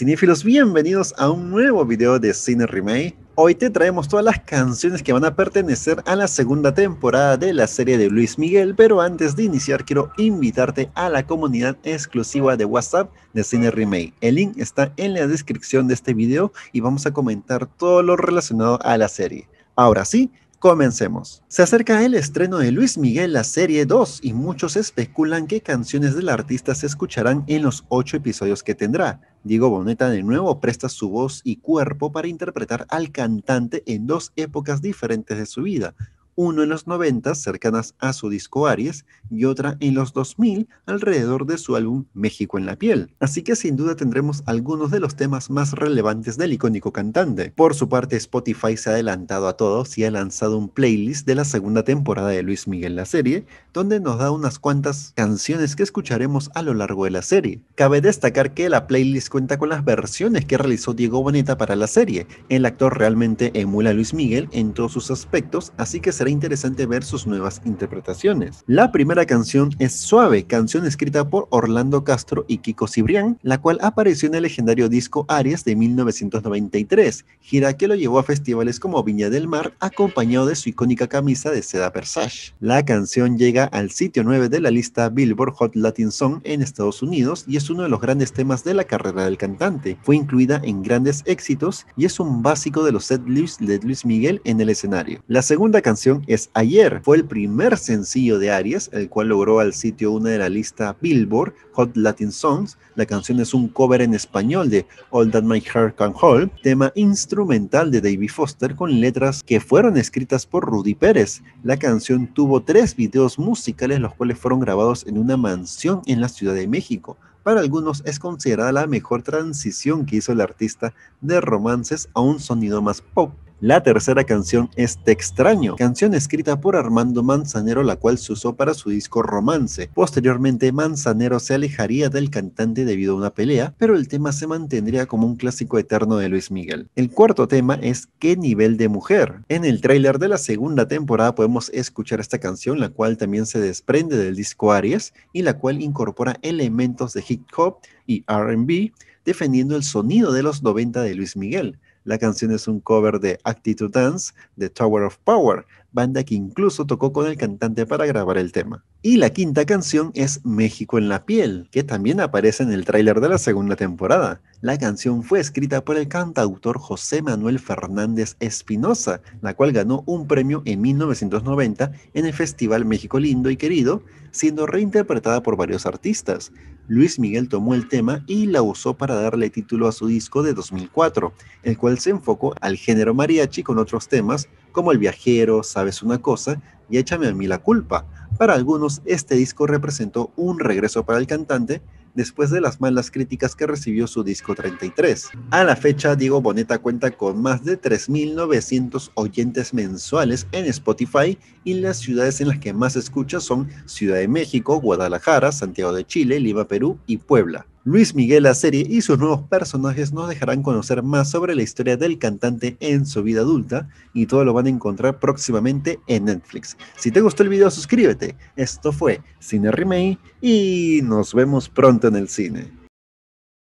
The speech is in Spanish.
Cinefilos, bienvenidos a un nuevo video de Cine Remake. Hoy te traemos todas las canciones que van a pertenecer a la segunda temporada de la serie de Luis Miguel, pero antes de iniciar quiero invitarte a la comunidad exclusiva de WhatsApp de Cine Remake. El link está en la descripción de este video y vamos a comentar todo lo relacionado a la serie. Ahora sí, Comencemos. Se acerca el estreno de Luis Miguel, la serie 2, y muchos especulan qué canciones del artista se escucharán en los ocho episodios que tendrá. Diego Boneta de nuevo presta su voz y cuerpo para interpretar al cantante en dos épocas diferentes de su vida, uno en los 90 cercanas a su disco Aries y otra en los 2000 alrededor de su álbum México en la piel. Así que sin duda tendremos algunos de los temas más relevantes del icónico cantante. Por su parte Spotify se ha adelantado a todos y ha lanzado un playlist de la segunda temporada de Luis Miguel la serie, donde nos da unas cuantas canciones que escucharemos a lo largo de la serie. Cabe destacar que la playlist cuenta con las versiones que realizó Diego Boneta para la serie. El actor realmente emula a Luis Miguel en todos sus aspectos, así que será interesante ver sus nuevas interpretaciones. La primera canción es Suave, canción escrita por Orlando Castro y Kiko Cibrián, la cual apareció en el legendario disco Aries de 1993, gira que lo llevó a festivales como Viña del Mar, acompañado de su icónica camisa de seda Persage. La canción llega al sitio 9 de la lista Billboard Hot Latin Song en Estados Unidos y es uno de los grandes temas de la carrera del cantante. Fue incluida en grandes éxitos y es un básico de los set de Luis Miguel en el escenario. La segunda canción es Ayer. Fue el primer sencillo de Aries, el cual logró al sitio una de la lista Billboard Hot Latin Songs. La canción es un cover en español de All That My Heart Can Hold, tema instrumental de David Foster con letras que fueron escritas por Rudy Pérez. La canción tuvo tres videos musicales, los cuales fueron grabados en una mansión en la Ciudad de México. Para algunos es considerada la mejor transición que hizo el artista de romances a un sonido más pop la tercera canción es Te extraño, canción escrita por Armando Manzanero la cual se usó para su disco Romance. Posteriormente Manzanero se alejaría del cantante debido a una pelea, pero el tema se mantendría como un clásico eterno de Luis Miguel. El cuarto tema es ¿Qué nivel de mujer? En el tráiler de la segunda temporada podemos escuchar esta canción la cual también se desprende del disco Aries y la cual incorpora elementos de hip hop y RB defendiendo el sonido de los 90 de Luis Miguel la canción es un cover de Actitude Dance de Tower of Power, banda que incluso tocó con el cantante para grabar el tema. Y la quinta canción es México en la piel, que también aparece en el tráiler de la segunda temporada. La canción fue escrita por el cantautor José Manuel Fernández Espinosa, la cual ganó un premio en 1990 en el Festival México Lindo y Querido, siendo reinterpretada por varios artistas. Luis Miguel tomó el tema y la usó para darle título a su disco de 2004, el cual se enfocó al género mariachi con otros temas como El viajero, Sabes una cosa y Échame a mí la culpa. Para algunos, este disco representó un regreso para el cantante después de las malas críticas que recibió su disco 33. A la fecha, Diego Boneta cuenta con más de 3.900 oyentes mensuales en Spotify y las ciudades en las que más escucha son Ciudad de México, Guadalajara, Santiago de Chile, Lima, Perú y Puebla. Luis Miguel, la serie y sus nuevos personajes nos dejarán conocer más sobre la historia del cantante en su vida adulta y todo lo van a encontrar próximamente en Netflix. Si te gustó el video, suscríbete. Esto fue Cine Remake y nos vemos pronto en el cine.